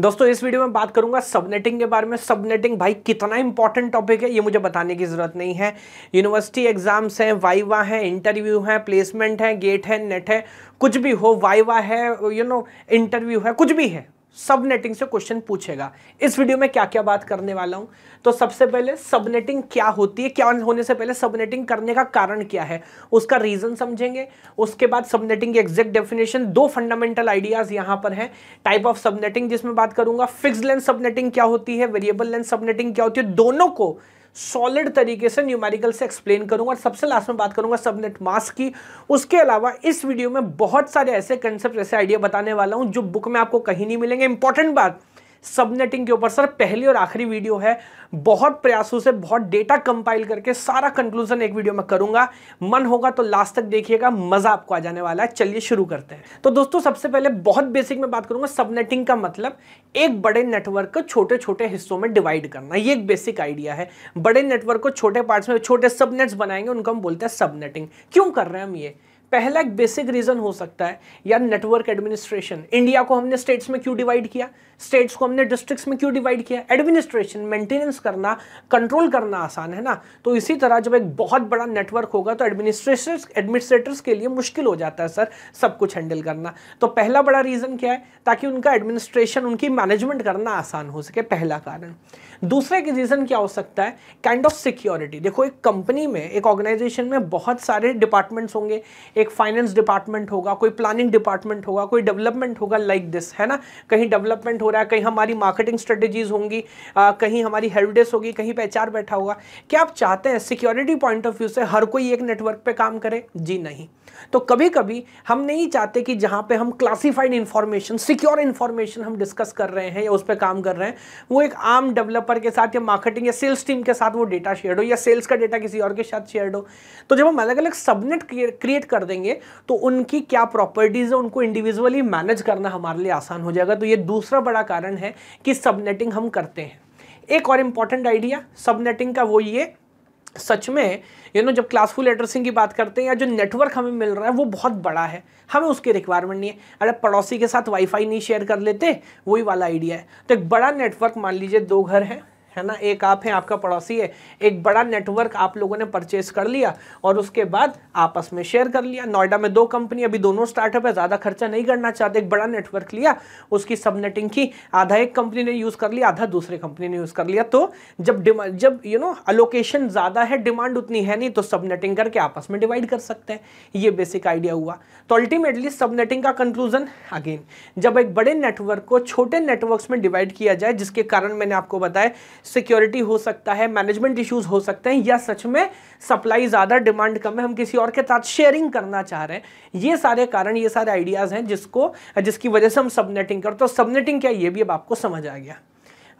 दोस्तों इस वीडियो में बात करूंगा सबनेटिंग के बारे में सबनेटिंग भाई कितना इंपॉर्टेंट टॉपिक है ये मुझे बताने की ज़रूरत नहीं है यूनिवर्सिटी एग्जाम्स हैं वाइवा है इंटरव्यू है प्लेसमेंट है गेट है नेट है कुछ भी हो वाइवा है यू नो इंटरव्यू है कुछ भी है सबनेटिंग से क्वेश्चन पूछेगा इस वीडियो में क्या क्या बात करने वाला हूं तो सबसे पहले सबनेटिंग क्या होती है क्या होने से पहले सबनेटिंग करने का कारण क्या है उसका रीजन समझेंगे उसके बाद सबनेटिंग की एग्जैक्ट डेफिनेशन दो फंडामेंटल आइडियाज यहां पर हैं टाइप ऑफ सबनेटिंग जिसमें बात करूंगा फिक्स लेंथ सबनेटिंग क्या होती है वेरिएबल लेंथ सबनेटिंग क्या होती है दोनों को सॉलिड तरीके से न्यूमेरिकल से एक्सप्लेन करूंगा सबसे लास्ट में बात करूंगा सबनेट मास्क की उसके अलावा इस वीडियो में बहुत सारे ऐसे कंसेप्ट ऐसे आइडिया बताने वाला हूं जो बुक में आपको कहीं नहीं मिलेंगे इंपॉर्टेंट बात सबनेटिंग के ऊपर सर पहली और आखिरी वीडियो है बहुत प्रयासों से बहुत डेटा कंपाइल करके सारा कंक्लूजन एक वीडियो में करूंगा मन होगा तो लास्ट तक देखिएगा मजा आपको आ जाने वाला है चलिए शुरू करते हैं तो दोस्तों सबसे पहले बहुत बेसिक में बात करूंगा सबनेटिंग का मतलब एक बड़े नेटवर्क को छोटे छोटे हिस्सों में डिवाइड करना ये एक बेसिक आइडिया है बड़े नेटवर्क को छोटे पार्ट्स में छोटे सबनेट्स बनाएंगे उनको हम बोलते हैं सबनेटिंग क्यों कर रहे हैं हम ये पहला एक बेसिक रीजन हो सकता है या नेटवर्क एडमिनिस्ट्रेशन इंडिया को हमने स्टेट्स में क्यों डिवाइड किया स्टेट्स को हमने डिस्ट्रिक्ट्स में क्यों डिवाइड किया एडमिनिस्ट्रेशन मेंटेनेंस करना कंट्रोल करना आसान है ना तो इसी तरह जब एक बहुत बड़ा नेटवर्क होगा तो एडमिनिस्ट्रेटर्स एडमिनिस्ट्रेटर्स के लिए मुश्किल हो जाता है सर सब कुछ हैंडल करना तो पहला बड़ा रीज़न क्या है ताकि उनका एडमिनिस्ट्रेशन उनकी मैनेजमेंट करना आसान हो सके पहला कारण दूसरे एक रीज़न क्या हो सकता है काइंड ऑफ सिक्योरिटी देखो एक कंपनी में एक ऑर्गेनाइजेशन में बहुत सारे डिपार्टमेंट्स होंगे एक फाइनेंस डिपार्टमेंट होगा कोई प्लानिंग डिपार्टमेंट होगा कोई डेवलपमेंट होगा लाइक दिस है ना कहीं डेवलपमेंट हो रहा है कहीं हमारी मार्केटिंग स्ट्रेटेजीज होंगी आ, कहीं हमारी हेल्पडेस्क होगी कहीं पे बैठा होगा क्या आप चाहते हैं सिक्योरिटी पॉइंट ऑफ व्यू से हर कोई एक नेटवर्क पे काम करे जी नहीं तो कभी कभी हम नहीं चाहते कि जहां पे हम क्लासिफाइड इंफॉर्मेशन सिक्योर इंफॉर्मेशन हम डिस्कस कर रहे हैं या उस पर काम कर रहे हैं वो एक आम डेवलपर के साथ या मार्केटिंग या सेल्स टीम के साथ वो डेटा शेयर हो या सेल्स का डेटा किसी और के साथ शेयर हो तो जब हम अलग अलग सबनेट क्रिएट कर देंगे तो उनकी क्या प्रॉपर्टीज़ है उनको इंडिविजुअली मैनेज करना हमारे लिए आसान हो जाएगा तो ये दूसरा बड़ा कारण है कि सबनेटिंग हम करते हैं एक और इंपॉर्टेंट आइडिया सबनेटिंग का वो ये सच में यू नो know, जब क्लासफुल एड्रेसिंग की बात करते हैं या जो नेटवर्क हमें मिल रहा है वो बहुत बड़ा है हमें उसकी रिक्वायरमेंट नहीं है अरे पड़ोसी के साथ वाईफाई नहीं शेयर कर लेते वही वाला आइडिया है तो एक बड़ा नेटवर्क मान लीजिए दो घर हैं है ना एक आप हैं आपका पड़ोसी है एक बड़ा नेटवर्क आप लोगों ने परचेस कर लिया और उसके बाद आपस में शेयर कर लिया नोएडा में दो कंपनी अभी दोनों स्टार्टअप है ज़्यादा खर्चा नहीं करना चाहते एक बड़ा नेटवर्क लिया उसकी सबनेटिंग की आधा एक कंपनी ने यूज़ कर लिया आधा दूसरे कंपनी ने यूज़ कर लिया तो जब जब यू नो अलोकेशन ज़्यादा है डिमांड उतनी है नहीं तो सबनेटिंग करके आपस में डिवाइड कर सकते हैं ये बेसिक आइडिया हुआ तो अल्टीमेटली सबनेटिंग का कंक्लूजन अगेन जब एक बड़े नेटवर्क को छोटे नेटवर्क में डिवाइड किया जाए जिसके कारण मैंने आपको बताया सिक्योरिटी हो सकता है मैनेजमेंट इश्यूज हो सकते हैं या सच में सप्लाई ज़्यादा डिमांड कम है हम किसी और के साथ शेयरिंग करना चाह रहे हैं ये सारे कारण ये सारे आइडियाज़ हैं जिसको जिसकी वजह से हम सबनेटिंग करते तो सबनेटिंग क्या ये भी अब आपको समझ आ गया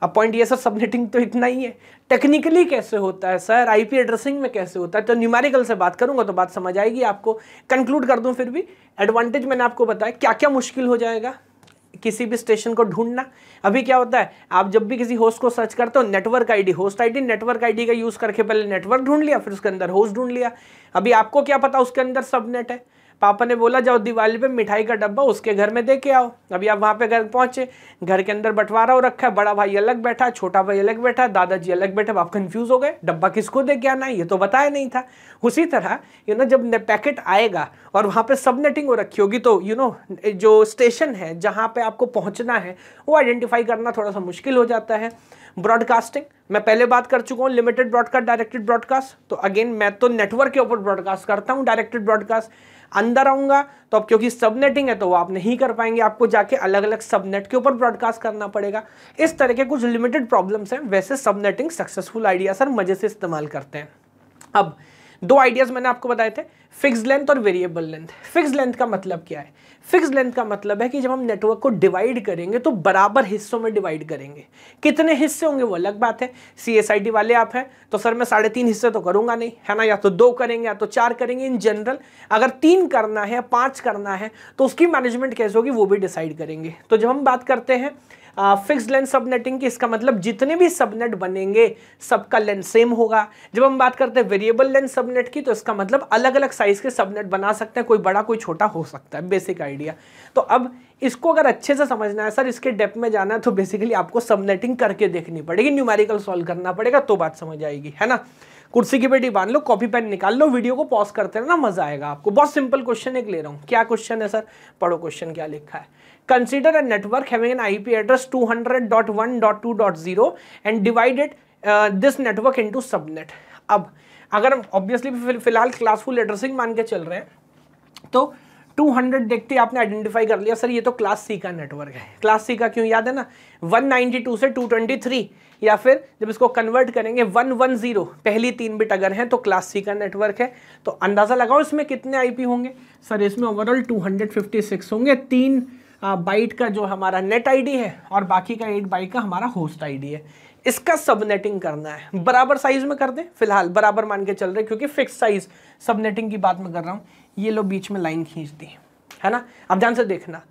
अब पॉइंट ये सर सबनेटिंग तो इतना ही है टेक्निकली कैसे होता है सर आईपी एड्रेसिंग में कैसे होता है तो न्यूमेरिकल से बात करूंगा तो बात समझ आएगी आपको कंक्लूड कर दूं फिर भी एडवांटेज मैंने आपको बताया क्या क्या मुश्किल हो जाएगा किसी भी स्टेशन को ढूंढना अभी क्या होता है आप जब भी किसी होस्ट को सर्च करते हो network ID host ID network ID का यूज़ करके पहले नेटवर्क ढूंढ लिया फिर उसके अंदर होस्ट ढूंढ लिया अभी आपको क्या पता उसके अंदर सबनेट है पापा ने बोला जाओ दिवाली पे मिठाई का डब्बा उसके घर में दे के आओ अभी आप वहाँ पे घर पहुँचे घर के अंदर बंटवारा हो रखा है बड़ा भाई अलग बैठा छोटा भाई अलग बैठा दादाजी अलग बैठे आप कन्फ्यूज़ हो गए डब्बा किसको दे के आना है ये तो बताया नहीं था उसी तरह यू नो जब पैकेट आएगा और वहाँ पर सब नेटिंग हो रखी होगी तो यू नो जो स्टेशन है जहाँ पर आपको पहुँचना है वो आइडेंटिफाई करना थोड़ा सा मुश्किल हो जाता है ब्रॉडकास्टिंग मैं पहले बात कर चुका हूँ लिमिटेड ब्रॉडकास्ट डायरेक्टेड ब्रॉडकास्ट तो अगेन मैं तो नेटवर्क के ऊपर ब्रॉडकास्ट करता हूँ डायरेक्टेड ब्रॉडकास्ट अंदर आऊंगा तो अब क्योंकि सबनेटिंग है तो वो आप नहीं कर पाएंगे आपको जाके अलग अलग सबनेट के ऊपर ब्रॉडकास्ट करना पड़ेगा इस तरह के कुछ लिमिटेड प्रॉब्लम्स हैं वैसे सबनेटिंग सक्सेसफुल आइडिया सर मज़े से इस्तेमाल करते हैं अब दो आइडियाज मैंने आपको बताए थे फिक्स लेंथ और वेरिएबल लेंथ फिक्स लेंथ का मतलब क्या है फिक्स लेंथ का मतलब है कि जब हम नेटवर्क को डिवाइड करेंगे तो बराबर हिस्सों में डिवाइड करेंगे कितने हिस्से होंगे वो अलग बात है सी वाले आप हैं तो सर मैं साढ़े तीन हिस्से तो करूंगा नहीं है ना या तो दो करेंगे या तो चार करेंगे इन जनरल अगर तीन करना है पांच करना है तो उसकी मैनेजमेंट कैसे होगी वो भी डिसाइड करेंगे तो जब हम बात करते हैं फिक्स लेंथ सबनेटिंग की इसका मतलब जितने भी सबनेट बनेंगे सबका लेंथ सेम होगा जब हम बात करते हैं वेरिएबल लेंथ सबनेट की तो इसका मतलब अलग अलग साइज़ के सबनेट बना सकते हैं कोई बड़ा कोई छोटा हो सकता है बेसिक आइडिया तो अब इसको अगर अच्छे से समझना है सर इसके डेप में जाना है तो बेसिकली आपको सबनेटिंग करके देखनी पड़ेगी न्यूमेरिकल सॉल्व करना पड़ेगा तो बात समझ आएगी है ना कुर्सी की बेटी बांध लो कॉपी पेन निकाल लो वीडियो को पॉज करते रहना मजा आएगा आपको बहुत सिंपल क्वेश्चन एक ले रहा हूँ क्या क्वेश्चन है सर पढ़ो क्वेश्चन क्या लिखा है consider a network having an IP address 200.1.2.0 and divide it uh, this network into subnet. अब अगर हम obviously फिलहाल classful addressing मान के चल रहे हैं तो 200 देखते ही आपने आइडेंटिफाई कर लिया सर ये तो क्लास सी का नेटवर्क है क्लास सी का क्यों याद है ना 192 से 223 या फिर जब इसको कन्वर्ट करेंगे 110 पहली तीन बिट अगर हैं तो क्लास सी का नेटवर्क है तो अंदाज़ा लगाओ इसमें कितने आईपी होंगे सर इसमें ओवरऑल 256 होंगे तीन बाइट का जो हमारा नेट आईडी है और बाकी का एट बाइट का हमारा होस्ट आईडी है इसका सबनेटिंग करना है बराबर साइज में कर दें फिलहाल बराबर मान के चल रहे क्योंकि फिक्स साइज सबनेटिंग की बात में कर रहा हूँ ये लोग बीच में लाइन खींच दी है ना अब ध्यान से देखना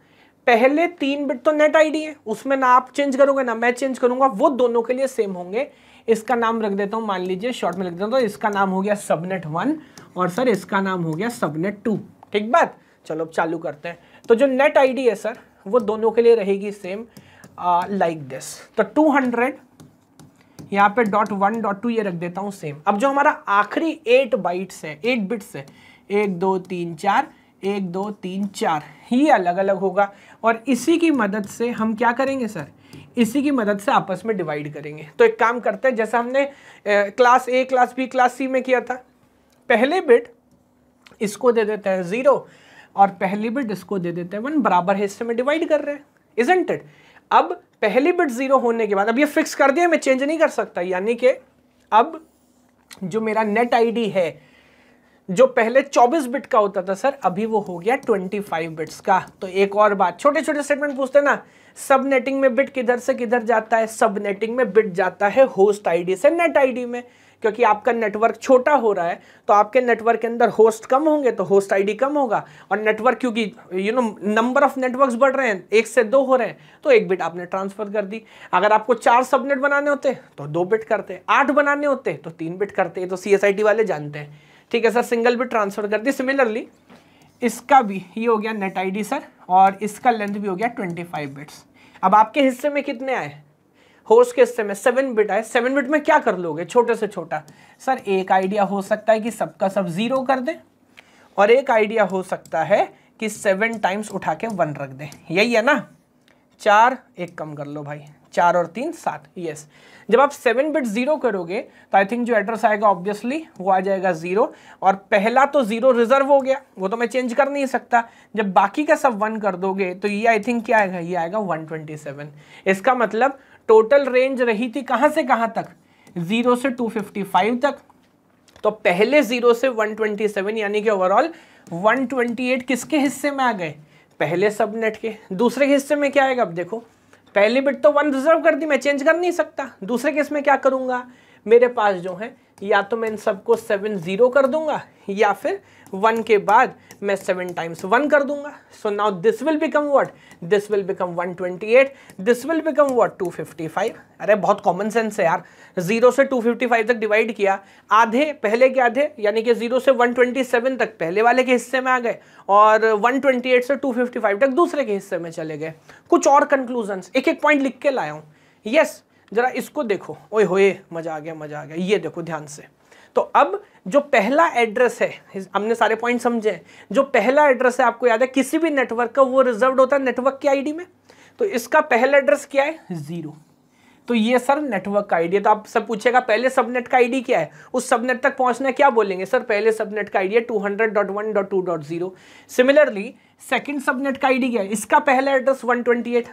पहले तीन बिट तो नेट आईडी है उसमें ना आप चेंज करोगे ना मैं चेंज करूंगा वो दोनों के लिए सेम होंगे इसका नाम रख देता हूँ मान लीजिए शॉर्ट में लिख देता हूँ तो इसका नाम हो गया सबनेट वन और सर इसका नाम हो गया सबनेट टू ठीक बात चलो अब चालू करते हैं तो जो नेट आईडी है सर वो दोनों के लिए रहेगी सेम लाइक दिस तो 200 यहाँ पे डॉट वन डॉट टू ये रख देता हूँ सेम अब जो हमारा आखिरी एट बाइट्स है एट बिट्स है एक दो तीन चार एक दो तीन चार ये अलग अलग होगा और इसी की मदद से हम क्या करेंगे सर इसी की मदद से आपस में डिवाइड करेंगे तो एक काम करते हैं जैसा हमने class A class B class C में किया था पहले बिट इसको दे देते हैं ज़ीरो और पहली बिट इसको दे देते हैं वन बराबर हिस्से में डिवाइड कर रहे हैं इज इट अब पहली बिट जीरो होने के बाद अब ये फिक्स कर दिया मैं चेंज नहीं कर सकता यानी कि अब जो मेरा नेट आईडी है जो पहले 24 बिट का होता था सर अभी वो हो गया 25 बिट्स का तो एक और बात छोटे छोटे स्टेटमेंट पूछते ना सब नेटिंग में बिट किधर से किधर जाता है सब नेटिंग में बिट जाता है होस्ट आईडी से नेट आईडी में क्योंकि आपका नेटवर्क छोटा हो रहा है तो आपके नेटवर्क के अंदर होस्ट कम होंगे तो होस्ट आईडी कम होगा और नेटवर्क क्योंकि you know number of networks बढ़ रहे हैं एक से दो हो रहे हैं तो एक बिट आपने ट्रांसफ़र कर दी अगर आपको चार सबनेट बनाने होते तो दो बिट करते आठ बनाने होते तो तीन बिट करते तो सी वाले जानते हैं ठीक है सर सिंगल बिट ट्रांसफ़र कर दी सिमिलरली इसका भी ये हो गया नेट आई सर और इसका लेंथ भी हो गया ट्वेंटी बिट्स अब आपके हिस्से में कितने आए होर्स के हिस्से में सेवन बिट आए सेवन बिट में क्या कर लोगे छोटे से छोटा सर एक आइडिया हो सकता है कि सबका सब जीरो कर दें और एक आइडिया हो सकता है कि सेवन टाइम्स उठा के वन रख दें यही है ना चार एक कम कर लो भाई चार और तीन सात यस जब आप सेवन बिट जीरो करोगे तो आई थिंक जो एड्रेस आएगा ऑब्वियसली वो आ जाएगा जीरो और पहला तो जीरो रिजर्व हो गया वो तो मैं चेंज कर नहीं सकता जब बाकी का सब वन कर दोगे तो ये आई थिंक क्या आएगा ये आएगा 127 इसका मतलब टोटल रेंज रही थी कहां से कहां तक जीरो से 255 तक तो पहले जीरो से 127 यानी कि ओवरऑल 128 किसके हिस्से में आ गए पहले सबनेट के दूसरे हिस्से में क्या आएगा अब देखो पहली बिट तो वन रिजर्व कर दी मैं चेंज कर नहीं सकता दूसरे केस में क्या करूंगा मेरे पास जो है या तो मैं इन सबको सेवन ज़ीरो कर दूंगा या फिर वन के बाद मैं सेवन टाइम्स वन कर दूंगा so now this will become what this will become 128 this will become what 255 अरे बहुत कॉमन सेंस है यार जीरो से 255 तक डिवाइड किया आधे पहले के आधे यानी कि जीरो से 127 तक पहले वाले के हिस्से में आ गए और 128 से 255 तक दूसरे के हिस्से में चले गए कुछ और कंक्लूजन एक एक पॉइंट लिख के लाया हूँ यस yes, जरा इसको देखो ओए होए मजा आ गया मजा आ गया ये देखो ध्यान से तो अब जो पहला एड्रेस है हमने सारे पॉइंट समझे हैं जो पहला एड्रेस है आपको याद है किसी भी नेटवर्क का वो रिजर्व होता है नेटवर्क की आईडी में तो इसका पहला एड्रेस क्या है ज़ीरो तो ये सर नेटवर्क का आइडिया तो आप सब पूछेगा पहले सबनेट का आईडी क्या है उस सबनेट तक पहुंचना क्या बोलेंगे सर पहले सबनेट का ID two hundred dot one dot two dot zero similarly second subnet का आईडी क्या है इसका पहला एड्रेस वन ट्वेंटी एट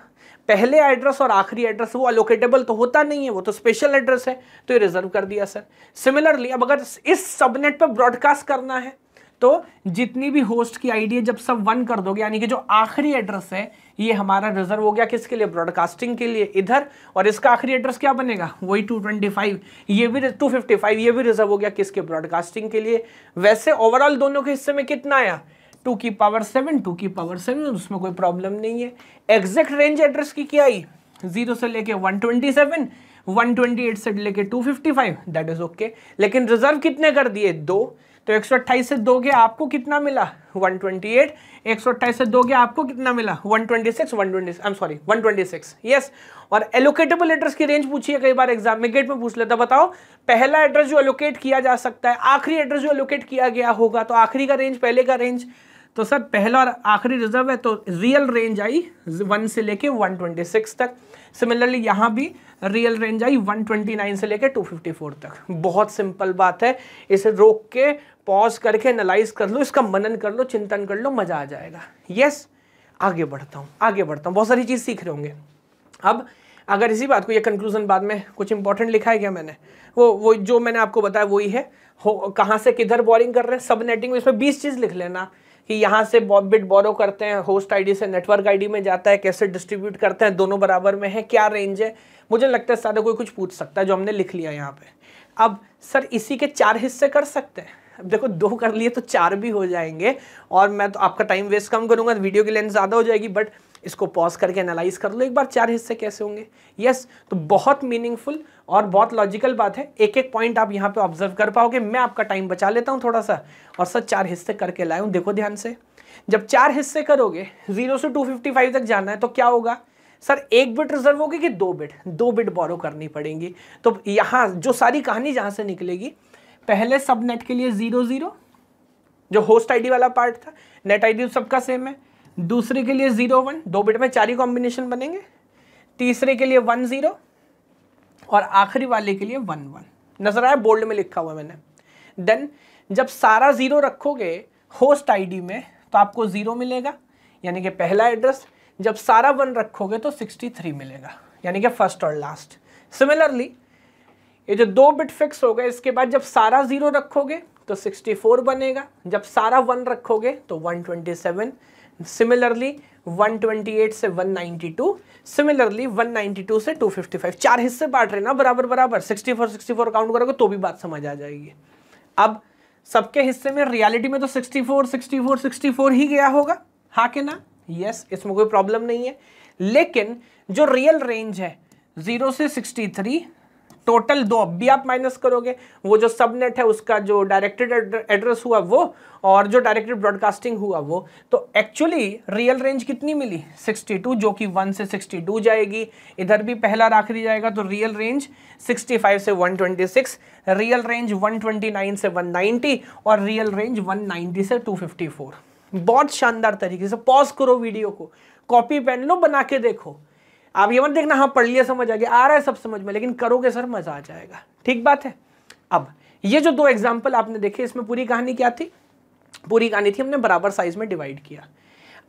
पहले एड्रेस और आखिरी एड्रेस वो अलोकेटेबल तो होता नहीं है वो तो स्पेशल एड्रेस है तो ये रिजर्व कर दिया सर सिमिलरली अब अगर इस सबनेट पर ब्रॉडकास्ट करना है तो जितनी भी होस्ट की आईडी है जब सब वन कर दोगे यानी कि जो आखिरी एड्रेस है ये हमारा रिजर्व हो गया किसके लिए ब्रॉडकास्टिंग के लिए इधर और इसका आखिरी एड्रेस क्या बनेगा वही 225 ये भी 255 ये भी रिजर्व हो गया किसके ब्रॉडकास्टिंग के लिए वैसे ओवरऑल दोनों के हिस्से में कितना आया टू की पावर सेवन टू की पावर सेवन उसमें कोई प्रॉब्लम नहीं है एग्जैक्ट रेंज एड्रेस की क्या आई जीरो से लेके वन 128 से लेके 255 fifty five that is okay लेकिन रिजर्व कितने कर दिए दो तो एक से दोगे आपको कितना मिला 128 ट्वेंटी एट एक सौ से दोगे आपको कितना मिला 126 twenty six one twenty I am sorry 126 yes और एलोकेटेबल एड्रेस की रेंज पूछिए कई बार एग्जाम में गेट में पूछ लेता बताओ पहला एड्रेस जो एलोकेट किया जा सकता है आखिरी एड्रेस जो एलोकेट किया गया होगा तो आखिरी का रेंज पहले का रेंज तो सर पहला और आखिरी रिजर्व है तो रियल रेंज आई वन से लेके 126 तक सिमिलरली यहाँ भी रियल रेंज आई 129 से लेके 254 तक बहुत सिंपल बात है इसे रोक के पॉज करके एनालाइज कर लो इसका मनन कर लो चिंतन कर लो मज़ा आ जाएगा यस आगे बढ़ता हूँ आगे बढ़ता हूँ बहुत सारी चीज़ सीख रहे होंगे अब अगर इसी बात को ये कंक्लूजन बाद में कुछ इंपॉर्टेंट लिखा है क्या मैंने वो वो जो मैंने आपको बताया वही है हो कहाँ से किधर बॉलिंग कर रहे हैं सब नेटिंग में इसमें बीस चीज़ लिख लेना कि यहाँ से बिट बोरो करते हैं होस्ट आईडी से नेटवर्क आईडी में जाता है कैसे डिस्ट्रीब्यूट करते हैं दोनों बराबर में है क्या रेंज है मुझे लगता है सारे कोई कुछ पूछ सकता है जो हमने लिख लिया यहाँ पे अब सर इसी के चार हिस्से कर सकते हैं अब देखो दो कर लिए तो चार भी हो जाएंगे और मैं तो आपका टाइम वेस्ट कम करूँगा वीडियो की लेंथ ज़्यादा हो जाएगी बट इसको पॉज करके एनालाइज कर लो एक बार चार हिस्से कैसे होंगे यस yes, तो बहुत मीनिंगफुल और बहुत लॉजिकल बात है एक एक पॉइंट आप यहाँ पे ऑब्जर्व कर पाओगे मैं आपका टाइम बचा लेता हूँ थोड़ा सा और सर चार हिस्से करके लाए हूँ देखो ध्यान से जब चार हिस्से करोगे जीरो से टू फिफ्टी फाइव तक जाना है तो क्या होगा सर एक बिट रिजर्व होगी कि दो बिट दो बिट बोरो करनी पड़ेंगी तो यहाँ जो सारी कहानी जहाँ से निकलेगी पहले सबनेट के लिए जीरो जीरो जो होस्ट आईडी वाला पार्ट था नेट आईडी सबका सेम है दूसरे के लिए जीरो वन दो बिट में चार ही कॉम्बिनेशन बनेंगे तीसरे के लिए वन जीरो और आखिरी वाले के लिए वन वन नजर आया बोल्ड में लिखा हुआ मैंने देन जब सारा जीरो रखोगे होस्ट आईडी में तो आपको जीरो मिलेगा यानी कि पहला एड्रेस जब सारा वन रखोगे तो सिक्सटी थ्री मिलेगा यानी कि फर्स्ट और लास्ट सिमिलरली ये जो दो बिट फिक्स हो गए इसके बाद जब सारा जीरो रखोगे तो सिक्सटी फोर बनेगा जब सारा वन रखोगे तो वन ट्वेंटी सेवन सिमिलरली 128 से 192 सिमिलरली 192 से 255 चार हिस्से बांट रहे ना बराबर बराबर 64 64 काउंट करोगे तो भी बात समझ आ जाएगी अब सबके हिस्से में रियलिटी में तो 64 64 64 ही गया होगा हा के ना यस yes, इसमें कोई प्रॉब्लम नहीं है लेकिन जो रियल रेंज है जीरो से 63 टोटल दो अब भी आप माइनस करोगे वो जो सबनेट है उसका जो डायरेक्टेड एड्रेस हुआ वो और जो डायरेक्टेड ब्रॉडकास्टिंग हुआ वो तो एक्चुअली रियल रेंज कितनी मिली 62 जो कि 1 से 62 जाएगी इधर भी पहला आखिरी जाएगा तो रियल रेंज 65 से 126 रियल रेंज 129 से 190 और रियल रेंज 190 से 254 बहुत शानदार तरीके से पॉज करो वीडियो को कॉपी पेन लो बना के देखो आप ये मत देखना हाँ पढ़ लिया समझ आ गया आ रहा है सब समझ में लेकिन करोगे सर मज़ा आ जाएगा ठीक बात है अब ये जो दो एग्जाम्पल आपने देखे इसमें पूरी कहानी क्या थी पूरी कहानी थी हमने बराबर साइज में डिवाइड किया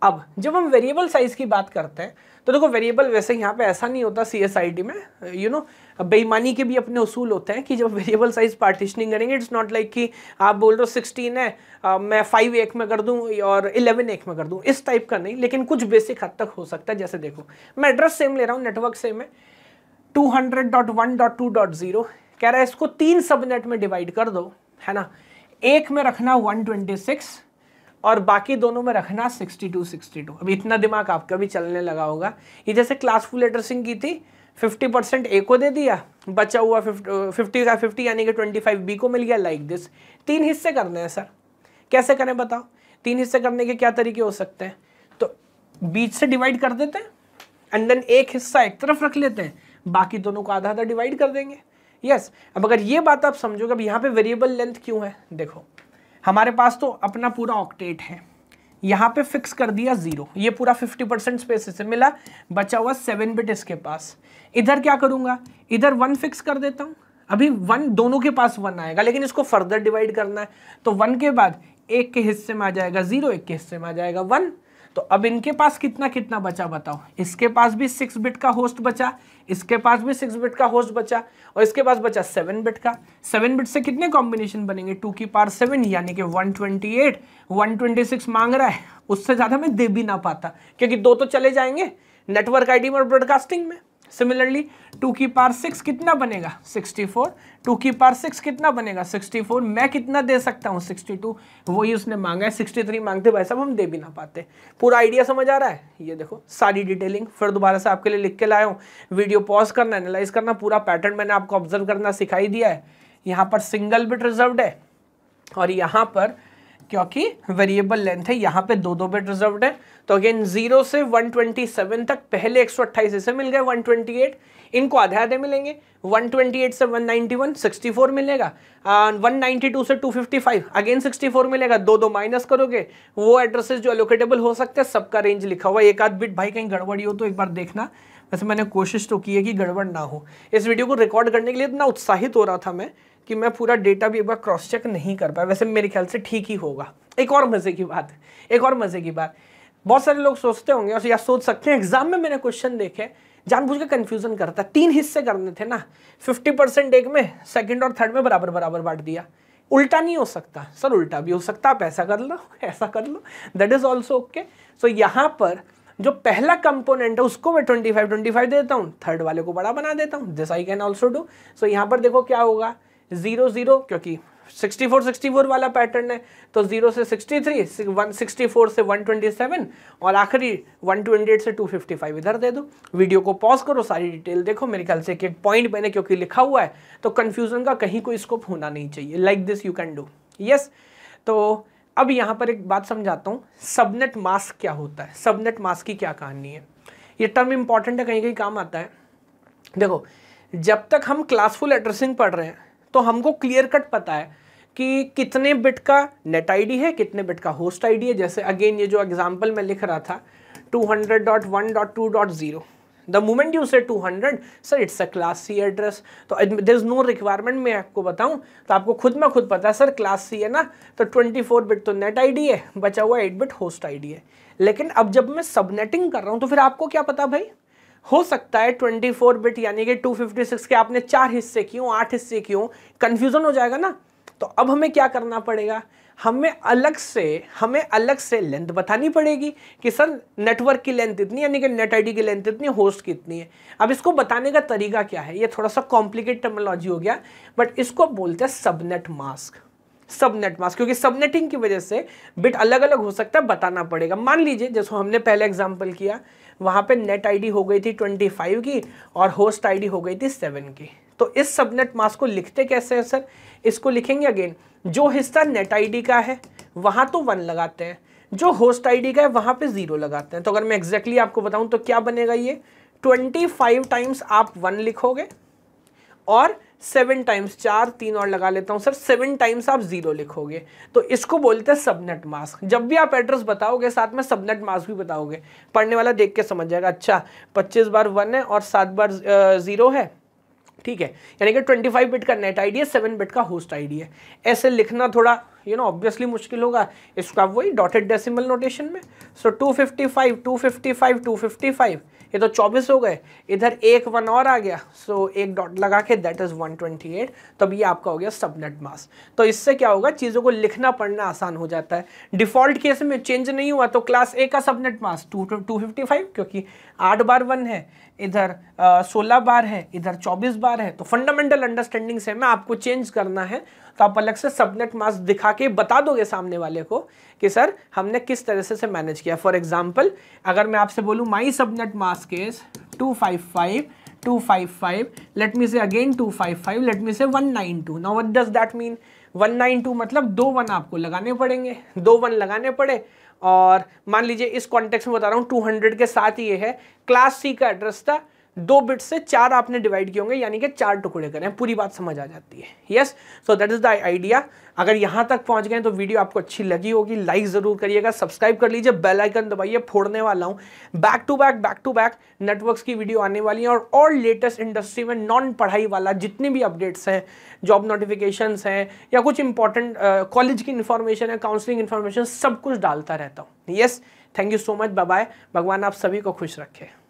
अब जब हम वेरिएबल साइज़ की बात करते हैं तो देखो वेरिएबल वैसे यहाँ पे ऐसा नहीं होता सी एस आई टी में यू नो बेईमानी के भी अपने उसूल होते हैं कि जब वेरिएबल साइज पार्टीशनिंग करेंगे इट्स नॉट लाइक कि आप बोल रहे हो सिक्सटीन है आ, मैं फाइव एक में कर दूँ और इलेवन एक में कर दूँ इस टाइप का नहीं लेकिन कुछ बेसिक हद तक हो सकता है जैसे देखो मैं एड्रेस सेम ले रहा हूँ नेटवर्क सेम है two hundred dot one dot two dot zero कह रहा है इसको तीन सबनेट में डिवाइड कर दो है ना एक में रखना वन ट्वेंटी सिक्स और बाकी दोनों में रखना 62 62 अब इतना दिमाग आपका भी चलने लगा होगा ये जैसे फुल एड्रेसिंग की थी 50 परसेंट ए को दे दिया बचा हुआ 50 फिफ्टी uh, का 50 यानी कि 25 बी को मिल गया लाइक दिस तीन हिस्से करने हैं सर कैसे करें बताओ तीन हिस्से करने के क्या तरीके हो सकते हैं तो बीच से डिवाइड कर देते हैं एंड देन एक हिस्सा एक तरफ रख लेते हैं बाकी दोनों को आधा आधा डिवाइड कर देंगे यस yes, अब अगर ये बात आप समझोगे अब यहाँ पे वेरिएबल लेंथ क्यों है देखो हमारे पास तो अपना पूरा ऑक्टेट है यहाँ पे फिक्स कर दिया ज़ीरो ये पूरा 50 परसेंट स्पेस इसे मिला बचा हुआ सेवन बिट इसके पास इधर क्या करूँगा इधर वन फिक्स कर देता हूँ अभी वन दोनों के पास वन आएगा लेकिन इसको फर्दर डिवाइड करना है तो वन के बाद एक के हिस्से में आ जाएगा ज़ीरो एक के हिस्से में आ जाएगा वन तो अब इनके पास कितना कितना बचा बताओ इसके पास भी सिक्स बिट का होस्ट बचा इसके पास भी सिक्स बिट का होस्ट बचा और इसके पास बचा सेवन बिट का सेवन बिट से कितने कॉम्बिनेशन बनेंगे टू की पार सेवन यानी कि one twenty eight one twenty six मांग रहा है उससे ज़्यादा मैं दे भी ना पाता क्योंकि दो तो चले जाएंगे नेटवर्क आईडी में और ब्रॉडकास्टिंग में सिमिलरली टू की पार सिक्स कितना बनेगा सिक्सटी फोर टू की पार सिक्स कितना बनेगा सिक्सटी फोर मैं कितना दे सकता हूँ सिक्सटी टू वही उसने मांगा है सिक्सटी थ्री मांगते भाई साहब हम दे भी ना पाते पूरा आइडिया समझ आ रहा है ये देखो सारी डिटेलिंग फिर दोबारा से आपके लिए लिख के लाया हूँ वीडियो पॉज करना एनालाइज करना पूरा पैटर्न मैंने आपको ऑब्जर्व करना सिखाई दिया है यहाँ पर सिंगल बिट रिजर्व है और यहाँ पर क्योंकि वेरिएबल लेंथ है यहाँ पे दो दो बेड रिजर्व है तो अगेन जीरो से 127 तक पहले एक सौ इसे मिल गए 128 इनको आधे आधे मिलेंगे 128 से 191 64 मिलेगा वन नाइन्टी टू से 255 अगेन 64 मिलेगा दो दो माइनस करोगे वो एड्रेसेस जो एलोकेटेबल हो सकते हैं सबका रेंज लिखा हुआ एक आध बिट भाई कहीं गड़बड़ी हो तो एक बार देखना वैसे मैंने कोशिश तो की है कि गड़बड़ ना हो इस वीडियो को रिकॉर्ड करने के लिए इतना उत्साहित हो रहा था मैं कि मैं पूरा डेटा भी एक बार क्रॉस चेक नहीं कर पाया वैसे मेरे ख्याल से ठीक ही होगा एक और मज़े की बात एक और मज़े की बात बहुत सारे लोग सोचते होंगे और या सोच सकते हैं एग्जाम में मैंने क्वेश्चन देखे जानबूझ के कन्फ्यूज़न करता तीन हिस्से करने थे ना फिफ्टी परसेंट एक में सेकेंड और थर्ड में बराबर बराबर बांट दिया उल्टा नहीं हो सकता सर उल्टा भी हो सकता आप ऐसा कर लो ऐसा कर लो that is also okay so यहाँ पर जो पहला कंपोनेंट है उसको मैं ट्वेंटी फाइव दे देता हूँ थर्ड वाले को बड़ा बना देता हूँ this I can also do so यहाँ पर देखो क्या होगा जीरो जीरो क्योंकि 64 64 वाला पैटर्न है तो जीरो से 63 164 से 127 और आखिरी 128 से 255 इधर दे दो वीडियो को पॉज करो सारी डिटेल देखो मेरे ख्याल से एक एक पॉइंट मैंने क्योंकि लिखा हुआ है तो कन्फ्यूज़न का कहीं कोई स्कोप होना नहीं चाहिए like this you can do yes तो अब यहाँ पर एक बात समझाता हूँ सबनेट मास्क क्या होता है सबनेट मास्क की क्या कहानी है ये टर्म इंपॉर्टेंट है कहीं कहीं काम आता है देखो जब तक हम क्लासफुल एड्रेसिंग पढ़ रहे हैं तो हमको क्लियर कट पता है कि कितने बिट का नेट आईडी है कितने बिट का होस्ट आईडी है जैसे अगेन ये जो एग्जांपल मैं लिख रहा था 200.1.2.0 द मोमेंट यू से 200 sir it's a class C address तो देर इज़ नो रिक्वायरमेंट मैं आपको बताऊं तो आपको खुद में खुद पता है सर क्लास सी है ना तो 24 बिट तो नेट आईडी है बचा हुआ 8 बिट होस्ट आईडी है लेकिन अब जब मैं सबनेटिंग कर रहा हूं तो फिर आपको क्या पता भाई हो सकता है 24 बिट यानी कि 256 के आपने चार हिस्से क्यों आठ हिस्से क्यों कन्फ्यूज़न हो जाएगा ना तो अब हमें क्या करना पड़ेगा हमें अलग से हमें अलग से लेंथ बतानी पड़ेगी कि सर नेटवर्क की लेंथ इतनी यानी कि नेट आईडी की लेंथ इतनी होस्ट की इतनी है अब इसको बताने का तरीका क्या है ये थोड़ा सा कॉम्प्लिकेट टर्मोलॉजी हो गया बट इसको बोलते हैं सबनेट मास्क सबनेट मास्क क्योंकि सबनेटिंग की वजह से बिट अलग अलग हो सकता है बताना पड़ेगा मान लीजिए जैसे हमने पहले एग्जाम्पल किया वहाँ पे नेट आईडी हो गई थी 25 की और होस्ट आईडी हो गई थी 7 की तो इस सबनेट मास्क को लिखते कैसे हैं सर इसको लिखेंगे अगेन जो हिस्सा नेट आईडी का है वहाँ तो वन लगाते हैं जो होस्ट आईडी का है वहाँ पे ज़ीरो लगाते हैं तो अगर मैं एग्जैक्टली आपको बताऊँ तो क्या बनेगा ये ट्वेंटी फाइव टाइम्स आप वन लिखोगे और सेवन टाइम्स चार तीन और लगा लेता हूँ सर सेवन टाइम्स आप जीरो लिखोगे तो इसको बोलते हैं सबनेट मास्क जब भी आप एड्रेस बताओगे साथ में सबनेट मास्क भी बताओगे पढ़ने वाला देख के समझ जाएगा अच्छा पच्चीस बार वन है और सात बार जीरो है ठीक है यानी कि ट्वेंटी फाइव बिट का नेट डी है सेवन बिट का होस्ट डी है ऐसे लिखना थोड़ा यू नो ऑब्वियसली मुश्किल होगा इसको आप वही डॉटेड डेसिमल नोटेशन में so five two fifty five ये तो 24 हो गए इधर एक वन और आ गया सो so, एक डॉट लगा के दैट इज़ 128 तो ये आपका हो गया सबनेट मास तो इससे क्या होगा चीज़ों को लिखना पढ़ना आसान हो जाता है डिफ़ॉल्ट केस में चेंज नहीं हुआ तो क्लास ए का सबनेट मास टू टू क्योंकि आठ बार वन है इधर सोलह बार है इधर चौबीस बार है तो फंडामेंटल अंडरस्टैंडिंग से मैं आपको चेंज करना है तो आप अलग से सबनेट मास्क दिखा के बता दोगे सामने वाले को कि सर हमने किस तरह से, मैनेज किया फॉर एग्जाम्पल अगर मैं आपसे बोलूँ my subnet mask is two five five two five five let me say again two five five let me say one nine two now what does that mean one nine two मतलब दो one आपको लगाने पड़ेंगे दो one लगाने पड़े और मान लीजिए इस कॉन्टेक्स्ट में बता रहा हूँ टू हंड्रेड के साथ ये है क्लास सी का एड्रेस था दो बिट से चार आपने डिवाइड किए होंगे यानी कि चार टुकड़े करें पूरी बात समझ आ जाती है yes so that is the idea अगर यहां तक पहुंच गए तो वीडियो आपको अच्छी लगी होगी लाइक ज़रूर करिएगा सब्सक्राइब कर लीजिए बेल आइकन दबाइए फोड़ने वाला हूँ back to back back to back networks की वीडियो आने वाली है और और लेटेस्ट इंडस्ट्री में नॉन पढ़ाई वाला जितने भी अपडेट्स हैं जॉब नोटिफिकेशन हैं या कुछ इंपॉर्टेंट कॉलेज की इन्फॉर्मेशन है काउंसलिंग इन्फॉर्मेशन सब कुछ डालता रहता हूँ yes thank you so much bye भगवान आप सभी को खुश रखें